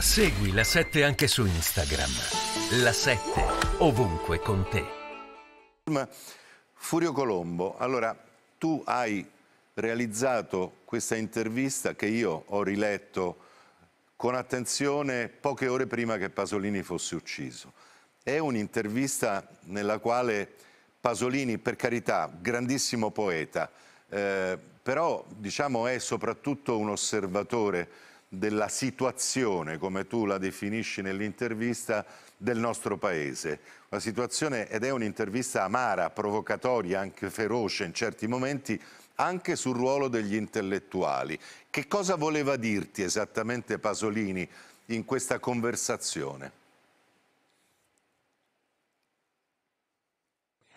Segui la 7 anche su Instagram. La 7 ovunque con te. Furio Colombo, allora tu hai realizzato questa intervista che io ho riletto con attenzione poche ore prima che Pasolini fosse ucciso. È un'intervista nella quale Pasolini, per carità, grandissimo poeta, eh, però diciamo è soprattutto un osservatore della situazione, come tu la definisci nell'intervista, del nostro paese. La situazione, ed è un'intervista amara, provocatoria, anche feroce in certi momenti, anche sul ruolo degli intellettuali. Che cosa voleva dirti esattamente Pasolini in questa conversazione?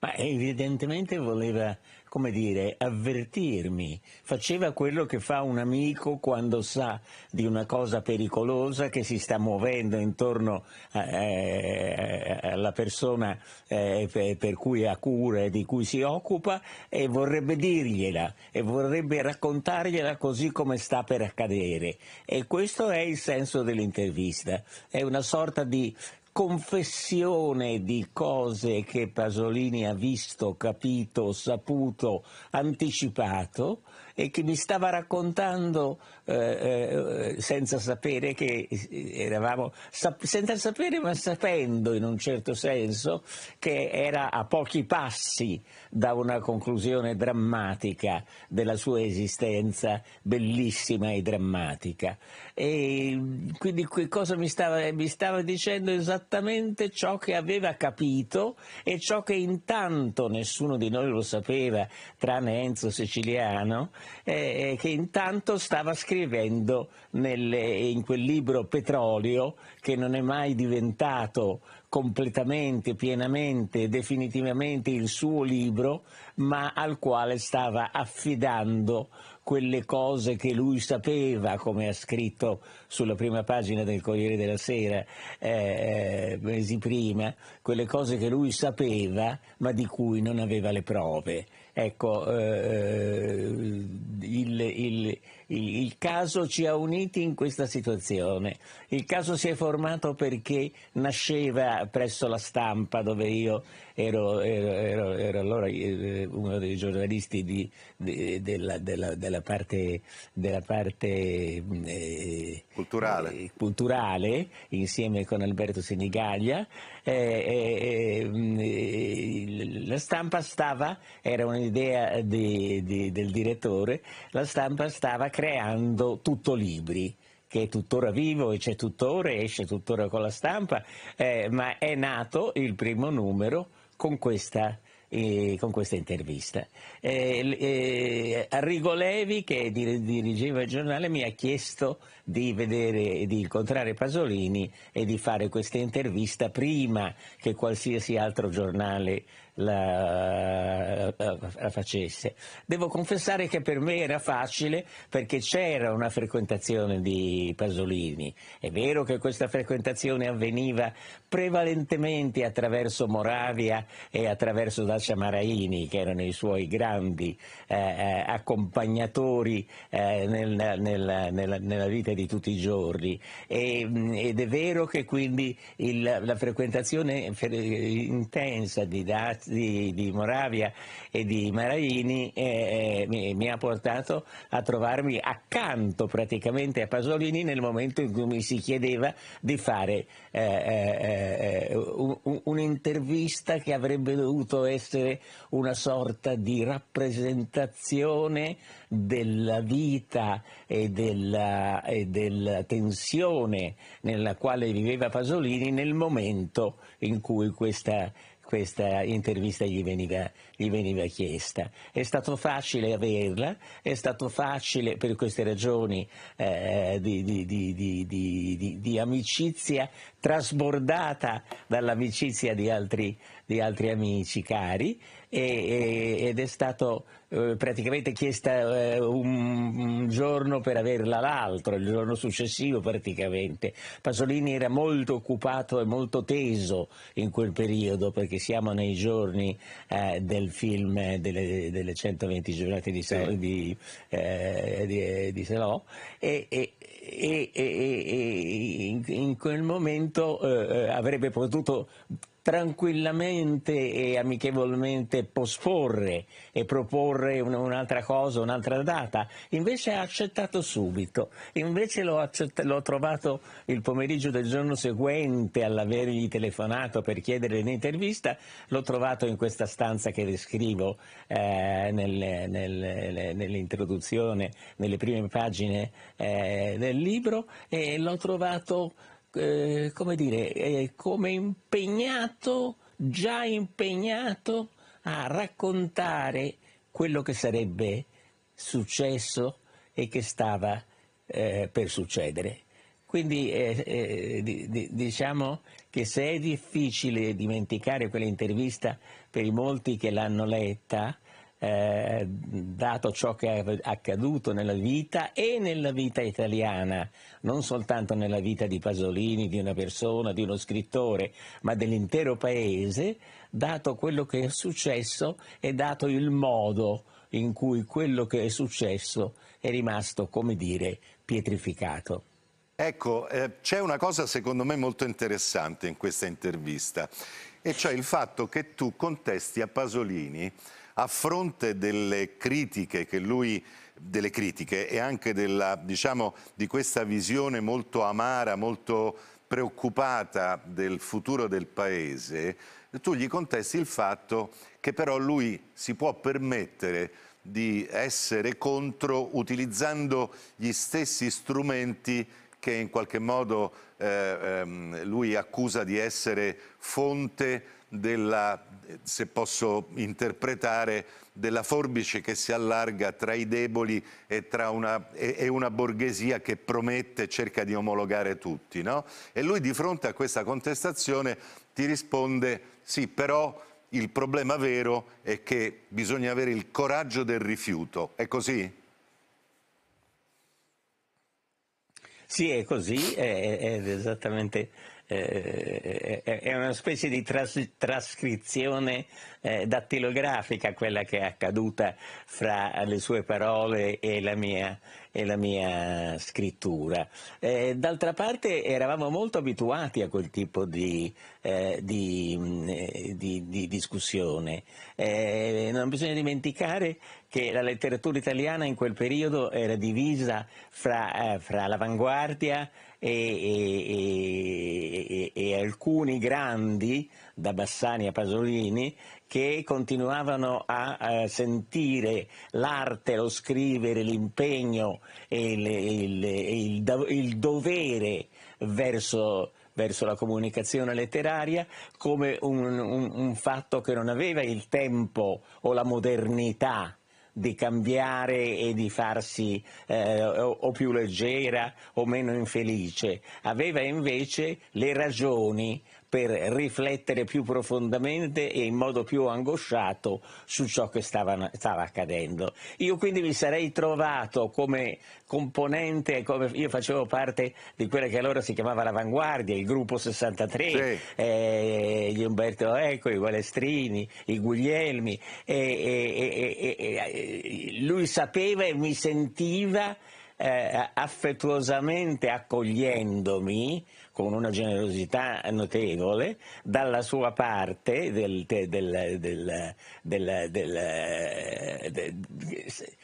Ma evidentemente voleva come dire, avvertirmi. Faceva quello che fa un amico quando sa di una cosa pericolosa che si sta muovendo intorno eh, eh alla persona eh, per cui ha cura e di cui si occupa e vorrebbe dirgliela e vorrebbe raccontargliela così come sta per accadere. E questo è il senso dell'intervista. È una sorta di confessione di cose che Pasolini ha visto, capito, saputo, anticipato e che mi stava raccontando eh, eh, senza sapere che eh, eravamo, sap- senza sapere ma sapendo in un certo senso che era a pochi passi da una conclusione drammatica della sua esistenza bellissima e drammatica. E quindi cosa mi stava, mi stava dicendo esattamente ciò che aveva capito e ciò che intanto nessuno di noi lo sapeva, tranne Enzo Siciliano, eh, che intanto stava scrivendo nelle, in quel libro Petrolio che non è mai diventato completamente, pienamente, definitivamente il suo libro, ma al quale stava affidando quelle cose che lui sapeva, come ha scritto sulla prima pagina del Corriere della Sera eh, eh mesi prima, quelle cose che lui sapeva ma di cui non aveva le prove. Ecco, eh, eh, il, il, il, il, caso ci ha uniti in questa situazione. Il caso si è formato perché nasceva presso la stampa dove io ero, ero, ero, ero allora eh, eh, uno dei giornalisti di, di, della, della, della, parte, della parte mm, eh, culturale. Eh, culturale. insieme con Alberto Senigaglia eh, mm, eh, la stampa stava, era un'idea di, di, del direttore, la stampa stava creando tutto libri che è tuttora vivo e c'è tuttora, esce tuttora con la stampa, eh, ma è nato il primo numero con questa eh, con questa intervista. Eh, eh, Arrigo Levi, che dir- dirigeva il giornale, mi ha chiesto di, vedere, di incontrare Pasolini e di fare questa intervista prima che qualsiasi altro giornale la, eh, eh, la, la, facesse. Devo confessare che per me era facile perché c'era una frequentazione di Pasolini. È vero che questa frequentazione avveniva prevalentemente attraverso Moravia e attraverso Dacia Maraini, che erano i suoi grandi eh, eh accompagnatori eh, nel, nel, nella, nella, vita di tutti i giorni. E, ed è vero che quindi il, la frequentazione intensa di Dacia di, di Moravia e di Maraini eh, mi, mi, ha portato a trovarmi accanto praticamente a Pasolini nel momento in cui mi si chiedeva di fare eh, eh, eh un'intervista un che avrebbe dovuto essere una sorta di rappresentazione della vita e della, e della tensione nella quale viveva Pasolini nel momento in cui questa questa intervista gli veniva, gli veniva, chiesta. È stato facile averla, è stato facile per queste ragioni eh, di, di, di, di amicizia trasbordata dall'amicizia di altri di altri amici cari e, ed è stato eh, praticamente chiesto eh, un, un, giorno per averla l'altro, il giorno successivo praticamente. Pasolini era molto occupato e molto teso in quel periodo perché siamo nei giorni eh, del film delle, delle 120 giornate di, Salò, sì. di, eh, di, di Salò e, e, e, e in, in, quel momento eh, eh, avrebbe potuto tranquillamente e amichevolmente posporre e proporre un'altra cosa, un'altra data, invece ha accettato subito, invece l'ho, accett- l'ho trovato il pomeriggio del giorno seguente all'avergli telefonato per chiedere un'intervista, l'ho trovato in questa stanza che descrivo eh, nel, nel, nell'introduzione, nelle prime pagine eh, del libro e l'ho trovato eh, come dire, eh, come impegnato, già impegnato a raccontare quello che sarebbe successo e che stava eh, per succedere. Quindi eh, eh, di, diciamo che se è difficile dimenticare quell'intervista per i molti che l'hanno letta, eh, dato ciò che è accaduto nella vita e nella vita italiana, non soltanto nella vita di Pasolini, di una persona, di uno scrittore, ma dell'intero paese, dato quello che è successo e dato il modo in cui quello che è successo è rimasto, come dire, pietrificato. Ecco, eh, c'è una cosa secondo me molto interessante in questa intervista, e cioè il fatto che tu contesti a Pasolini a fronte delle critiche che lui delle critiche e anche della, diciamo, di questa visione molto amara, molto preoccupata del futuro del paese, tu gli contesti il fatto che però lui si può permettere di essere contro utilizzando gli stessi strumenti che in qualche modo eh, ehm, lui accusa di essere fonte della, se posso interpretare, della forbice che si allarga tra i deboli e, una, e, e una, borghesia che promette e cerca di omologare tutti. No? E lui di fronte a questa contestazione ti risponde sì, però il problema vero è che bisogna avere il coraggio del rifiuto. È così? Sì, è così, è, è esattamente eh, eh, è una specie di tras- trascrizione eh, dattilografica quella che è accaduta fra le sue parole e la mia, e la mia scrittura. Eh, d'altra parte eravamo molto abituati a quel tipo di, eh, di, mm, eh, di, di discussione. non bisogna dimenticare che la letteratura italiana in quel periodo era divisa fra, fra l'avanguardia e, e, e alcuni grandi, da Bassani a Pasolini, che continuavano a, a sentire l'arte, lo scrivere, l'impegno e il, il, il, il dovere verso, verso la comunicazione letteraria come un, un, un fatto che non aveva il tempo o la modernità di cambiare e di farsi eh, o, o più leggera o meno infelice, aveva invece le ragioni per riflettere più profondamente e in modo più angosciato su ciò che stava, stava accadendo. Io quindi mi sarei trovato come componente, come io facevo parte di quella che allora si chiamava l'avanguardia, il gruppo 63, sì. eh, gli Umberto Eco, i Gualestrini, i Guglielmi, eh, eh, lui sapeva e mi sentiva eh, affettuosamente accogliendomi con una generosità notevole dalla sua parte del, del, del, del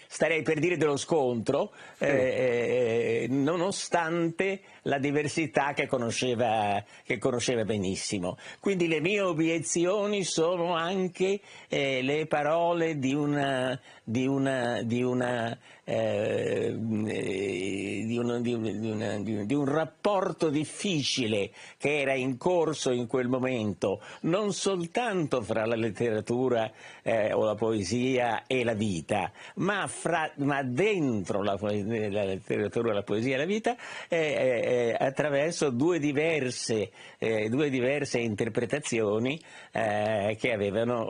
starei per dire dello scontro eh, eh, nonostante la diversità che conosceva, che conosceva, benissimo. Quindi le mie obiezioni sono anche eh, le parole di una, di una, di una eh, di, un, di, un, di, di un rapporto difficile che era in corso in quel momento, non soltanto fra la letteratura eh, o la poesia e la vita, ma, fra, ma dentro la, la, letteratura, la poesia e la vita eh, eh, eh attraverso due diverse, due diverse interpretazioni che avevano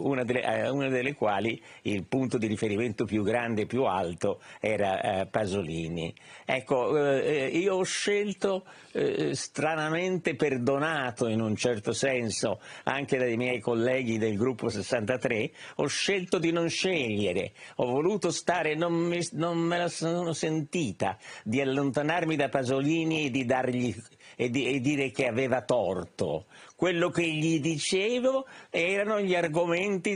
una delle, una delle quali il punto di riferimento più grande e più alto era eh, Pasolini. Ecco, eh, eh, io ho scelto eh, stranamente perdonato in un certo senso anche dai miei colleghi del gruppo 63, ho scelto di non scegliere, ho voluto stare, non, mi, non me la sono sentita di allontanarmi da Pasolini e di dargli e, di, e, dire che aveva torto quello che gli dicevo erano gli argomenti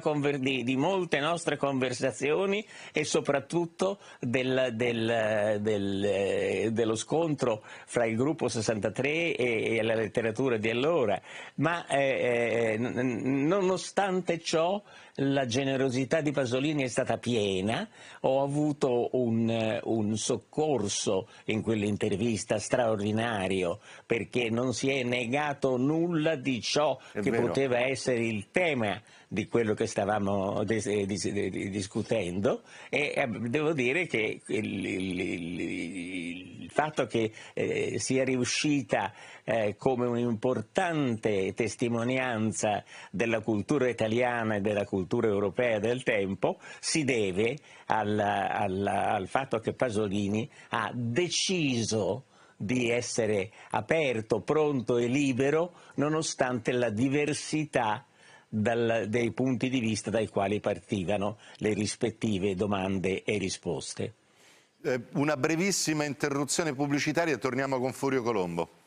conver- di, di, molte nostre conversazioni e soprattutto del, del, del, eh, dello scontro fra il gruppo 63 e, e la letteratura di allora. Ma eh, eh nonostante ciò la generosità di Pasolini è stata piena, ho avuto un, un, soccorso in quell'intervista straordinario perché non si è negato nulla di ciò È che vero. poteva essere il tema di quello che stavamo eh, eh, discutendo e eh, devo dire che il, il, il, il fatto che eh, sia riuscita eh, come un'importante testimonianza della cultura italiana e della cultura europea del tempo si deve al, al, al fatto che Pasolini ha deciso di essere aperto, pronto e libero nonostante la diversità dal, dei punti di vista dai quali partivano le rispettive domande e risposte. Eh, una brevissima interruzione pubblicitaria e torniamo con Furio Colombo.